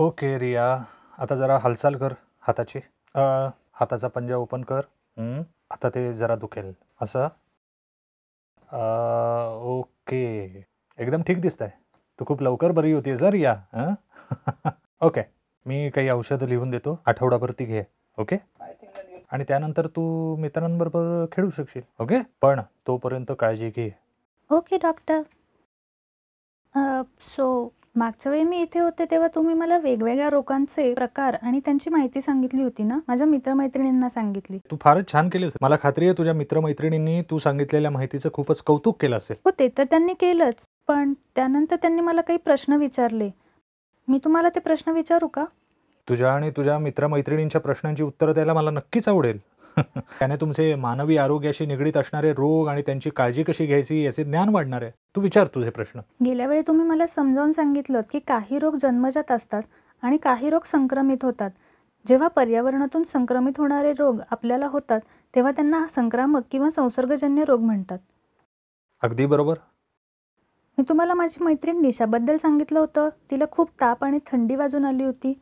Okay Riya आता जरा हालचाल कर हाताची हाताचा पंजा ओपन कर आता ते जरा दुखेल असं ओके एकदम ठीक दिसत आहे तू खूप लवकर बरी होती जर या ओके मी काही औषधं लिहून देतो आठवडाभर ती घे ओके आणि त्यानंतर तू मित्रांबरोबर खेळू शकशील ओके पण तोपर्यंत काळजी घे ओके डॉक्टर सो मागच्या वेळी मी इथे होते तेव्हा तुम्ही मला वेगवेगळ्या रोगांचे प्रकार आणि त्यांची माहिती सांगितली होती ना माझ्या मित्रमैत्रिणींना सांगितली तू फारच छान केलीस मला खात्री आहे तुझ्या मित्रमैत्रिणींनी तू सांगितलेल्या माहितीचं खूपच कौतुक केलं असेल हो ते तर त्यांनी केलंच पण त्यानंतर त्यांनी मला काही प्रश्न विचारले मी तुम्हाला ते प्रश्न विचारू का तुझ्या आणि तुझ्या मित्रमैत्रिणींच्या प्रश्नांची उत्तरं द्यायला मला नक्कीच आवडेल त्याने तुमचे मानवी आरोग्याशी निगडीत असणारे रोग आणि त्यांची काळजी कशी घ्यायची याचे ज्ञान वाढणार आहे तू विचार तुझे प्रश्न गेल्या वेळी तुम्ही मला समजावून सांगितलं की काही रोग जन्मजात असतात आणि काही रोग संक्रमित होतात जेव्हा पर्यावरणातून संक्रमित होणारे रोग आपल्याला होतात तेव्हा त्यांना संक्रामक किंवा संसर्गजन्य रोग म्हणतात अगदी बरोबर मी तुम्हाला माझी मैत्रीण निशाबद्दल सांगितलं होतं तिला खूप ताप आणि थंडी वाजून आली होती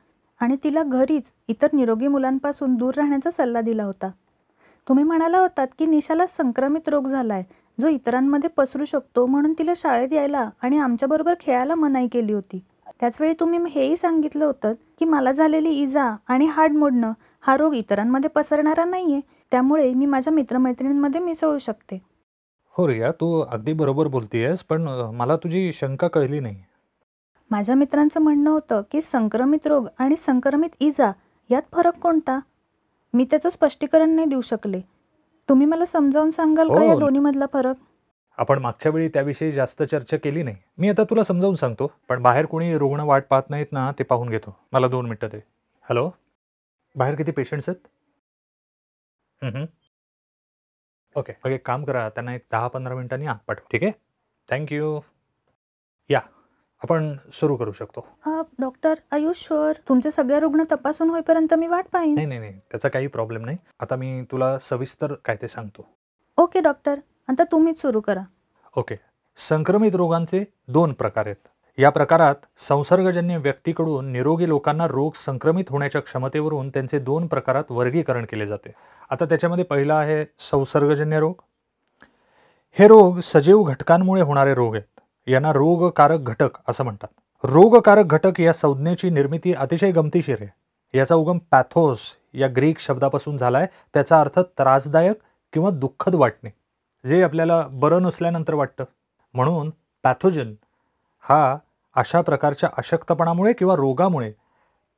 आणि तिला घरीच इतर निरोगी मुलांपासून दूर राहण्याचा सल्ला दिला होता तुम्ही म्हणाला होतात की निशाला संक्रमित रोग झालाय जो इतरांमध्ये पसरू शकतो म्हणून तिला शाळेत यायला आणि आमच्याबरोबर खेळायला मनाई केली होती त्याचवेळी तुम्ही हेही सांगितलं होतं की मला झालेली इजा आणि हाड मोडणं हा रोग इतरांमध्ये पसरणारा नाहीये त्यामुळे मी माझ्या मित्रमैत्रिणींमध्ये मिसळू शकते हो रिया तू अगदी बरोबर बोलतेयस पण मला तुझी शंका कळली नाही माझ्या मित्रांचं म्हणणं होतं की संक्रमित रोग आणि संक्रमित इजा यात फरक कोणता मी त्याचं स्पष्टीकरण नाही देऊ शकले तुम्ही मला समजावून सांगाल का हो, हो. या दोन्ही मधला फरक आपण मागच्या वेळी त्याविषयी जास्त चर्चा केली नाही मी आता तुला समजावून सांगतो पण बाहेर कोणी रुग्ण वाट पाहत नाहीत ना ते पाहून घेतो मला दोन मिनटं दे हॅलो बाहेर किती पेशंट्स आहेत ओके ओके एक काम करा त्यांना एक दहा पंधरा मिनिटांनी आत पाठव ठीक आहे थँक्यू या आपण सुरू करू शकतो डॉक्टर आयुष तुमचे सगळे रुग्ण तपासून होईपर्यंत मी वाट पाहिन नाही नाही नाही त्याचा काही प्रॉब्लेम नाही आता मी तुला सविस्तर काय ते सांगतो ओके डॉक्टर आता तुम्हीच सुरू करा ओके संक्रमित रोगांचे दोन प्रकार आहेत या प्रकारात संसर्गजन्य व्यक्तीकडून निरोगी लोकांना रोग संक्रमित होण्याच्या क्षमतेवरून त्यांचे दोन प्रकारात वर्गीकरण केले जाते आता त्याच्यामध्ये पहिला आहे संसर्गजन्य रोग हे रोग सजीव घटकांमुळे होणारे रोग आहेत यांना रोगकारक घटक असं म्हणतात रोगकारक घटक या संज्ञेची निर्मिती अतिशय गमतीशीर आहे याचा उगम पॅथोस या ग्रीक शब्दापासून झाला आहे त्याचा अर्थ त्रासदायक किंवा दुःखद वाटणे जे आपल्याला बरं नसल्यानंतर वाटतं म्हणून पॅथोजन हा अशा प्रकारच्या अशक्तपणामुळे किंवा रोगामुळे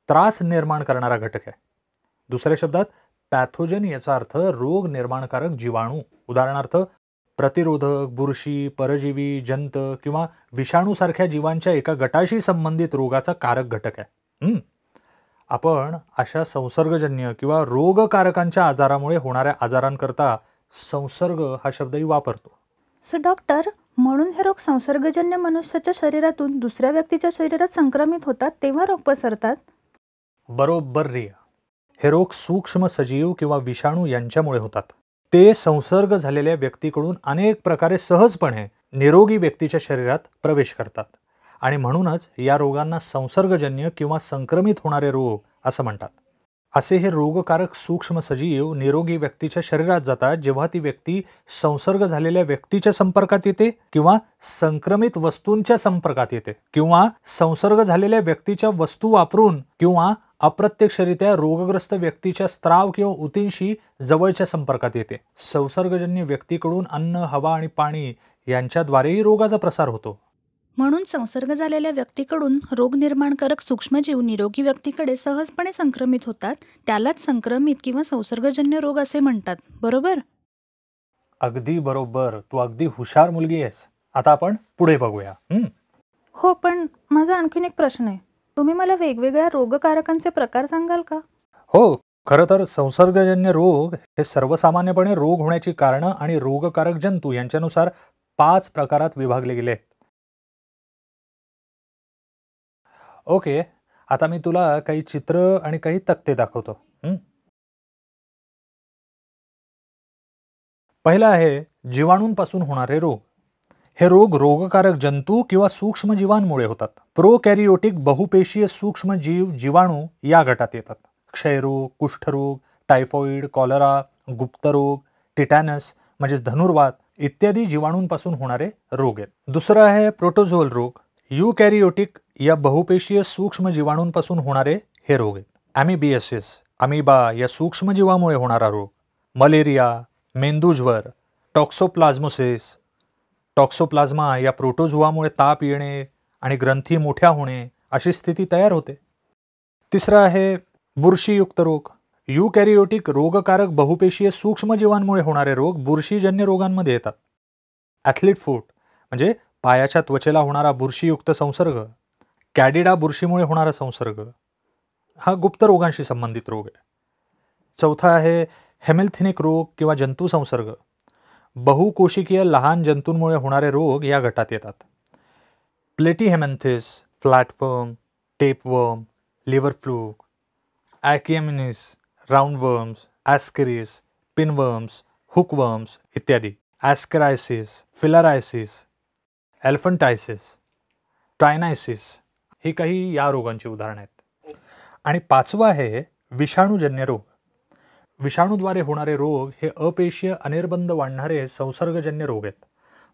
त्रास निर्माण करणारा घटक आहे दुसऱ्या शब्दात पॅथोजन याचा अर्थ रोग निर्माणकारक जीवाणू उदाहरणार्थ प्रतिरोधक बुरशी परजीवी जंत किंवा विषाणूसारख्या जीवांच्या एका गटाशी संबंधित रोगाचा कारक घटक आहे आपण अशा संसर्गजन्य किंवा रोगकारकांच्या आजारामुळे होणाऱ्या आजारांकरता संसर्ग हा शब्दही वापरतो सर डॉक्टर म्हणून हे रोग संसर्गजन्य मनुष्याच्या शरीरातून दुसऱ्या व्यक्तीच्या शरीरात संक्रमित होतात तेव्हा रोग पसरतात बरोबर रिया हे रोग सूक्ष्म सजीव किंवा विषाणू यांच्यामुळे होतात ते संसर्ग झालेल्या व्यक्तीकडून अनेक प्रकारे सहजपणे निरोगी व्यक्तीच्या शरीरात प्रवेश करतात आणि म्हणूनच या रोगांना संसर्गजन्य किंवा संक्रमित होणारे रोग असं म्हणतात असे हे रोगकारक सूक्ष्म सजीव निरोगी व्यक्तीच्या शरीरात जातात जेव्हा ती व्यक्ती संसर्ग झालेल्या व्यक्तीच्या संपर्कात येते किंवा संक्रमित वस्तूंच्या संपर्कात येते किंवा संसर्ग झालेल्या व्यक्तीच्या वस्तू वापरून किंवा अप्रत्यक्षरित्या रोगग्रस्त व्यक्तीच्या स्त्राव किंवा उतींशी जवळच्या संपर्कात येते संसर्गजन्य व्यक्तीकडून अन्न हवा आणि पाणी यांच्याद्वारेही रोगाचा प्रसार होतो म्हणून संसर्ग झालेल्या व्यक्तीकडून रोग निर्माणकारक सूक्ष्मजीव निरोगी व्यक्तीकडे सहजपणे संक्रमित होतात त्यालाच संक्रमित किंवा संसर्गजन्य रोग असे म्हणतात बरोबर अगदी बरोबर तू अगदी हुशार मुलगी आहेस आता आपण पुढे बघूया हो पण माझा आणखीन एक प्रश्न आहे तुम्ही मला वेगवेगळ्या रोगकारकांचे प्रकार सांगाल का हो खर तर संसर्गजन्य रोग हे सर्वसामान्यपणे रोग होण्याची कारणं आणि रोगकारक जंतू यांच्यानुसार पाच प्रकारात विभागले गेले आहेत ओके आता मी तुला काही चित्र आणि काही तक्ते दाखवतो पहिला आहे जीवाणूंपासून होणारे रोग हे रोग रोगकारक जंतू किंवा सूक्ष्मजीवांमुळे होतात प्रोकॅरिओटिक बहुपेशीय सूक्ष्मजीव जीवाणू या गटात येतात क्षयरोग कुष्ठरोग टायफॉइड कॉलरा गुप्तरोग टिटॅनस म्हणजेच धनुर्वात इत्यादी जीवाणूंपासून होणारे रोग आहेत दुसरं आहे प्रोटोझोल रोग युकॅरिओटिक या बहुपेशीय सूक्ष्म जीवाणूंपासून होणारे हे रोग आहेत ॲमिबिएसिस अमिबा या सूक्ष्मजीवामुळे होणारा रोग मलेरिया मेंदूज्वर टॉक्सोप्लाझ्मोसिस टॉक्सोप्लाझ्मा या प्रोटोजुआमुळे ताप येणे आणि ग्रंथी मोठ्या होणे अशी स्थिती तयार होते तिसरा आहे बुरशीयुक्त रोग युकॅरिओटिक रोगकारक बहुपेशीय सूक्ष्मजीवांमुळे होणारे रोग बुरशीजन्य रोगांमध्ये येतात ॲथलीट फूट म्हणजे पायाच्या त्वचेला होणारा बुरशीयुक्त संसर्ग कॅडिडा बुरशीमुळे होणारा संसर्ग हा गुप्त रोगांशी संबंधित रोग आहे चौथा आहे हेमेल्थिनिक रोग किंवा जंतू संसर्ग बहुकोशिकीय लहान जंतूंमुळे होणारे रोग या गटात येतात platyhelminthes flatworm tapeworm liver fluke ॲकिएमिनिस वर्म्स ॲस्केरिस पिनवर्म्स हुकवर्म्स इत्यादी ॲस्करायसिस फिलारायसिस एल्फंटायसिस ट्रायनायसिस ही काही या रोगांची उदाहरणं आहेत आणि पाचवा आहे विषाणूजन्य रोग विषाणूद्वारे होणारे रोग हे अपेशीय अनिर्बंध वाढणारे संसर्गजन्य रोग आहेत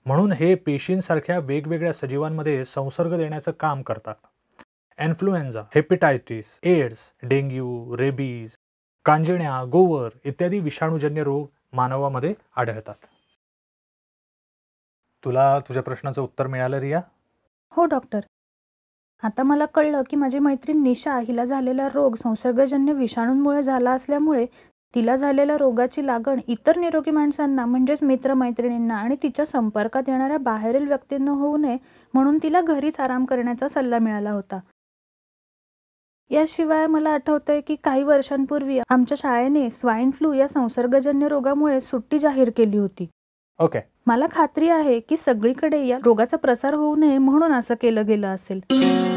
म्हणून हे पेशींसारख्या वेगवेगळ्या सजीवांमध्ये संसर्ग देण्याचं काम करतात influenza hepatitis AIDS dengue rabies कांजण्या गोवर इत्यादी विषाणूजन्य रोग मानवामध्ये आढळतात तुला तुझ्या प्रश्नाचं उत्तर मिळालं रिया हो डॉक्टर आता मला कळलं की माझी मैत्रीण निशा हिला झालेला रोग संसर्गजन्य विषाणूंमुळे झाला असल्यामुळे तिला झालेल्या रोगाची लागण इतर निरोगी माणसांना म्हणजेच मित्रमैत्रिणींना आणि तिच्या संपर्कात येणाऱ्या बाहेरील व्यक्तींना होऊ नये म्हणून तिला घरीच आराम करण्याचा सल्ला मिळाला होता याशिवाय मला आठवतंय की काही वर्षांपूर्वी आमच्या शाळेने स्वाईन फ्लू या संसर्गजन्य रोगामुळे सुट्टी जाहीर केली होती ओके okay. मला खात्री आहे की सगळीकडे या रोगाचा प्रसार होऊ नये म्हणून असं केलं गेलं असेल